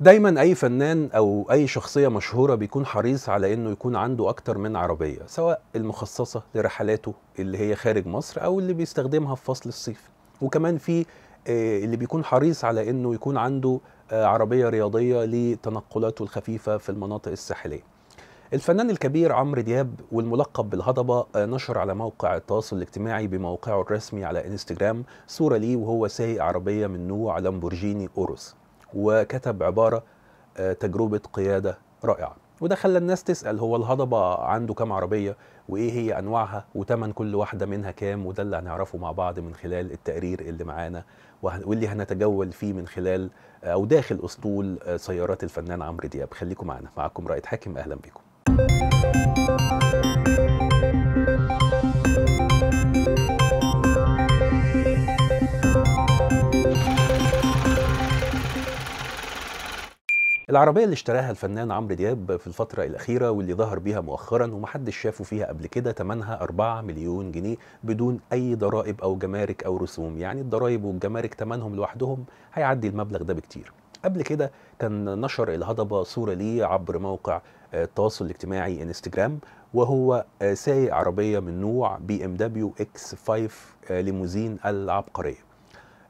دايما اي فنان او اي شخصيه مشهوره بيكون حريص على انه يكون عنده اكتر من عربيه سواء المخصصه لرحلاته اللي هي خارج مصر او اللي بيستخدمها في فصل الصيف وكمان في آه، اللي بيكون حريص على انه يكون عنده آه، عربيه رياضيه لتنقلاته الخفيفه في المناطق الساحليه الفنان الكبير عمرو دياب والملقب بالهضبة آه، نشر على موقع التواصل الاجتماعي بموقعه الرسمي على انستجرام صورة ليه وهو سايق عربية من نوع لامبورجيني أوروس وكتب عبارة آه، تجربة قيادة رائعة وده خلى الناس تسأل هو الهضبة عنده كام عربية وإيه هي أنواعها وتمن كل واحدة منها كام وده اللي هنعرفه مع بعض من خلال التقرير اللي معانا واللي هنتجول فيه من خلال آه، أو داخل أسطول آه، سيارات الفنان عمرو دياب خليكم معنا معكم رائد حاكم أهلا بكم العربية اللي اشتراها الفنان عمرو دياب في الفترة الأخيرة واللي ظهر بيها مؤخرا ومحدش شافه فيها قبل كده تمنها 4 مليون جنيه بدون أي ضرائب أو جمارك أو رسوم يعني الضرائب والجمارك تمنهم لوحدهم هيعدي المبلغ ده بكتير قبل كده كان نشر الهضبة صورة ليه عبر موقع آه، التواصل الاجتماعي انستجرام وهو آه، سايق عربية من نوع بي ام دبليو اكس 5 آه، ليموزين العبقرية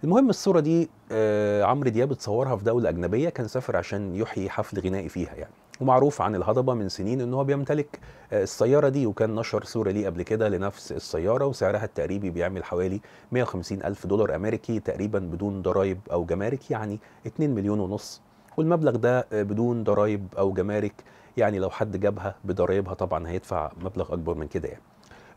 المهم الصوره دي آه، عمرو دياب اتصورها في دوله اجنبيه كان سافر عشان يحيي حفل غنائي فيها يعني ومعروف عن الهضبه من سنين ان هو بيمتلك آه، السياره دي وكان نشر صوره ليه قبل كده لنفس السياره وسعرها التقريبي بيعمل حوالي 150 الف دولار امريكي تقريبا بدون ضرائب او جمارك يعني 2 مليون ونص والمبلغ ده آه، بدون ضرائب او جمارك يعني لو حد جابها بضرايبها طبعا هيدفع مبلغ اكبر من كده يعني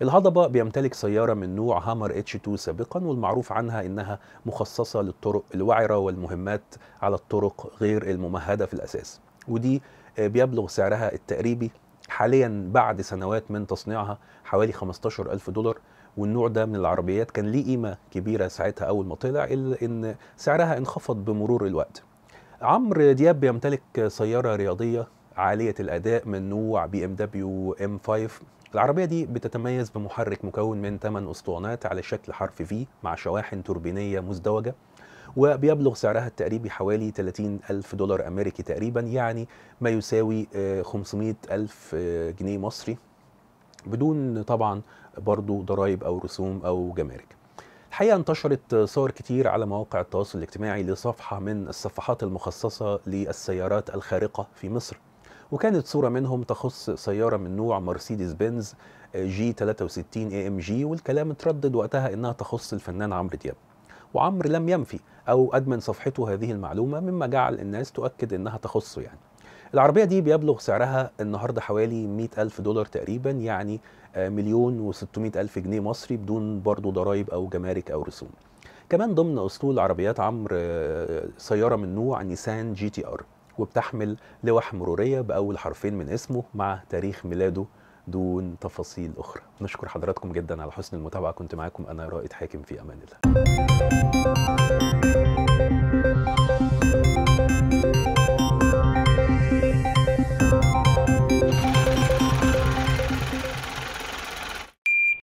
الهضبة بيمتلك سيارة من نوع هامر اتش 2 سابقا والمعروف عنها انها مخصصة للطرق الوعرة والمهمات على الطرق غير الممهدة في الاساس ودي آه، بيبلغ سعرها التقريبي حاليا بعد سنوات من تصنيعها حوالي 15 ألف دولار والنوع ده من العربيات كان ليه قيمة كبيرة ساعتها أول ما طلع إلا إن سعرها انخفض بمرور الوقت عمرو دياب بيمتلك سيارة رياضية عالية الأداء من نوع بي ام دبليو ام 5 العربية دي بتتميز بمحرك مكون من 8 أسطوانات على شكل حرف في مع شواحن توربينية مزدوجة وبيبلغ سعرها التقريبي حوالي 30 ألف دولار أمريكي تقريبا يعني ما يساوي 500 آه، ألف آه، جنيه مصري بدون طبعا برضو ضرائب أو رسوم أو جمارك الحقيقة انتشرت صور كتير على مواقع التواصل الاجتماعي لصفحة من الصفحات المخصصة للسيارات الخارقة في مصر وكانت صورة منهم تخص سيارة من نوع مرسيدس بنز آه، جي 63 اي ام جي والكلام اتردد وقتها انها تخص الفنان عمرو دياب وعمرو لم ينفي او ادمن صفحته هذه المعلومة مما جعل الناس تؤكد انها تخصه يعني العربية دي بيبلغ سعرها النهاردة حوالي 100 ألف دولار تقريبا يعني آه، مليون و ألف جنيه مصري بدون برضو ضرائب أو جمارك أو رسوم كمان ضمن أسطول عربيات عمرو آه، سيارة من نوع نيسان جي تي ار وبتحمل لوح مرورية بأول حرفين من اسمه مع تاريخ ميلاده دون تفاصيل أخرى نشكر حضراتكم جدا على حسن المتابعة كنت معاكم أنا رائد حاكم في أمان الله